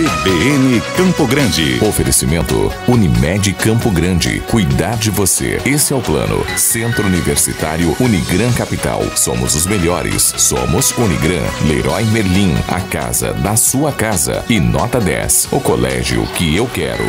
CBN Campo Grande. Oferecimento Unimed Campo Grande. Cuidar de você. Esse é o plano. Centro Universitário Unigran Capital. Somos os melhores. Somos Unigran. Leroy Merlin. A casa da sua casa. E nota 10. O colégio que eu quero.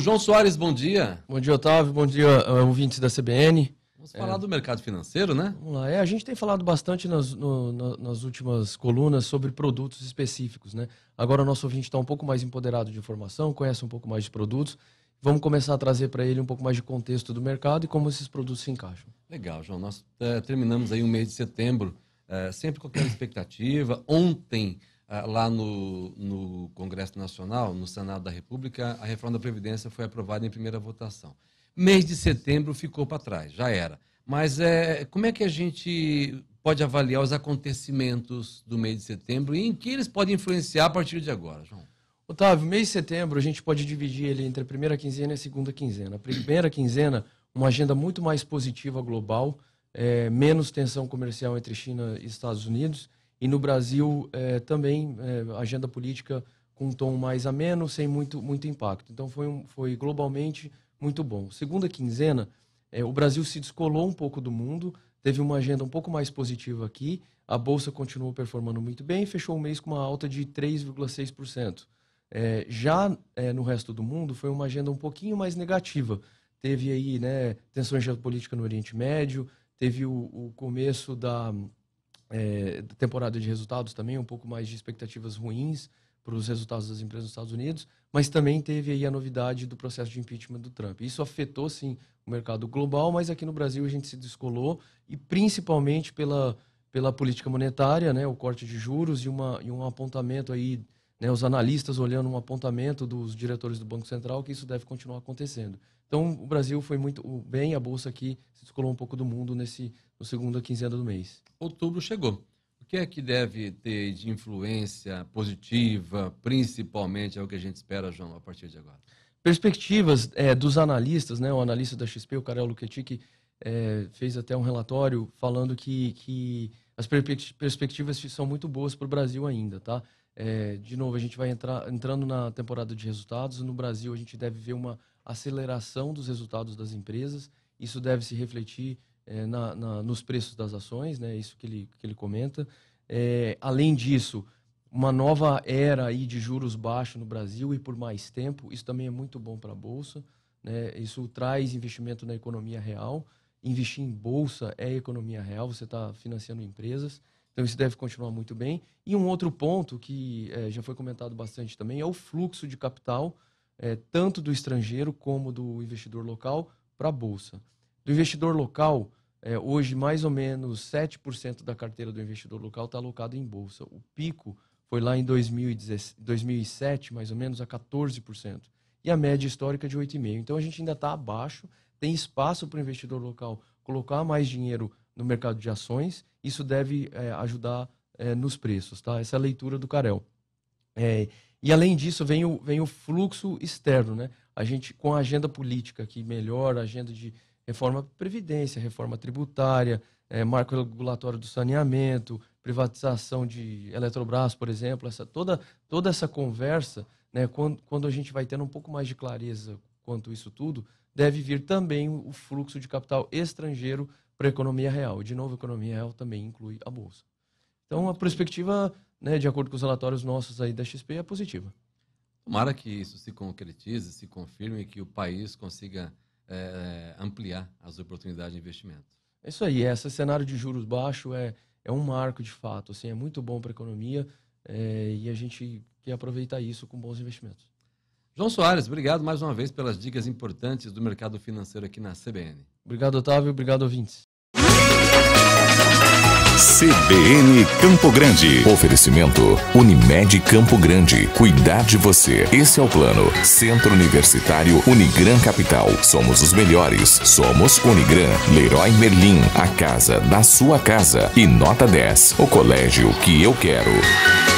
João Soares, bom dia. Bom dia, Otávio. Bom dia, eh, ouvintes da CBN. Vamos é. falar do mercado financeiro, né? Vamos lá. É, a gente tem falado bastante nas, no, na, nas últimas colunas sobre produtos específicos, né? Agora o nosso ouvinte está um pouco mais empoderado de informação, conhece um pouco mais de produtos. Vamos começar a trazer para ele um pouco mais de contexto do mercado e como esses produtos se encaixam. Legal, João. Nós é, terminamos aí o mês de setembro, é, sempre com aquela expectativa. Ontem, é, lá no, no Congresso Nacional, no Senado da República, a reforma da Previdência foi aprovada em primeira votação. Mês de setembro ficou para trás, já era. Mas é, como é que a gente pode avaliar os acontecimentos do mês de setembro e em que eles podem influenciar a partir de agora, João? Otávio, mês de setembro a gente pode dividir ele entre a primeira quinzena e a segunda quinzena. A primeira quinzena, uma agenda muito mais positiva global, é, menos tensão comercial entre China e Estados Unidos. E no Brasil é, também é, agenda política com um tom mais ameno, sem muito, muito impacto. Então foi, um, foi globalmente muito bom. Segunda quinzena, é, o Brasil se descolou um pouco do mundo, teve uma agenda um pouco mais positiva aqui, a bolsa continuou performando muito bem, fechou o mês com uma alta de 3,6%. É, já é, no resto do mundo foi uma agenda um pouquinho mais negativa. Teve aí né, tensões geopolíticas no Oriente Médio, teve o, o começo da, é, temporada de resultados também, um pouco mais de expectativas ruins para os resultados das empresas nos Estados Unidos, mas também teve aí a novidade do processo de impeachment do Trump. Isso afetou, sim, o mercado global, mas aqui no Brasil a gente se descolou, e principalmente pela, pela política monetária, né, o corte de juros e, uma, e um apontamento aí, né, os analistas olhando um apontamento dos diretores do Banco Central que isso deve continuar acontecendo. Então, o Brasil foi muito bem, a bolsa aqui se descolou um pouco do mundo nesse no segundo quinzena do mês. Outubro chegou que é que deve ter de influência positiva, principalmente, é o que a gente espera, João, a partir de agora? Perspectivas é, dos analistas, né? O analista da XP, o Karel Luquetti, que é, fez até um relatório falando que, que as perspectivas são muito boas para o Brasil ainda, tá? É, de novo, a gente vai entrar, entrando na temporada de resultados. No Brasil, a gente deve ver uma aceleração dos resultados das empresas. Isso deve se refletir é, na, na, nos preços das ações, né? Isso que ele, que ele comenta. É, além disso, uma nova era aí de juros baixos no Brasil e por mais tempo, isso também é muito bom para a bolsa, né? Isso traz investimento na economia real. Investir em bolsa é economia real, você está financiando empresas. Então isso deve continuar muito bem. E um outro ponto que é, já foi comentado bastante também é o fluxo de capital, é, tanto do estrangeiro como do investidor local, para a Bolsa. Do investidor local, é, hoje, mais ou menos 7% da carteira do investidor local está alocado em bolsa. O pico foi lá em 2007, mais ou menos, a 14%. E a média histórica é de 8,5%. Então, a gente ainda está abaixo. Tem espaço para o investidor local colocar mais dinheiro no mercado de ações. Isso deve é, ajudar é, nos preços. Tá? Essa é a leitura do Carel. É, e, além disso, vem o, vem o fluxo externo. Né? A gente, com a agenda política que melhora, a agenda de reforma previdência, reforma tributária, é, marco regulatório do saneamento, privatização de Eletrobras, por exemplo, essa, toda, toda essa conversa, né, quando, quando a gente vai tendo um pouco mais de clareza quanto isso tudo, deve vir também o fluxo de capital estrangeiro para a economia real. De novo, a economia real também inclui a Bolsa. Então, a perspectiva, né, de acordo com os relatórios nossos aí da XP, é positiva. Tomara que isso se concretize, se confirme, que o país consiga é, ampliar as oportunidades de investimento. isso aí, esse cenário de juros baixo é, é um marco de fato, assim, é muito bom para a economia é, e a gente quer aproveitar isso com bons investimentos. João Soares, obrigado mais uma vez pelas dicas importantes do mercado financeiro aqui na CBN. Obrigado, Otávio, obrigado, ouvintes. CBN Campo Grande. Oferecimento Unimed Campo Grande. Cuidar de você. Esse é o plano. Centro Universitário Unigran Capital. Somos os melhores. Somos Unigran. Leroy Merlin. A casa da sua casa. E nota 10. O colégio que eu quero.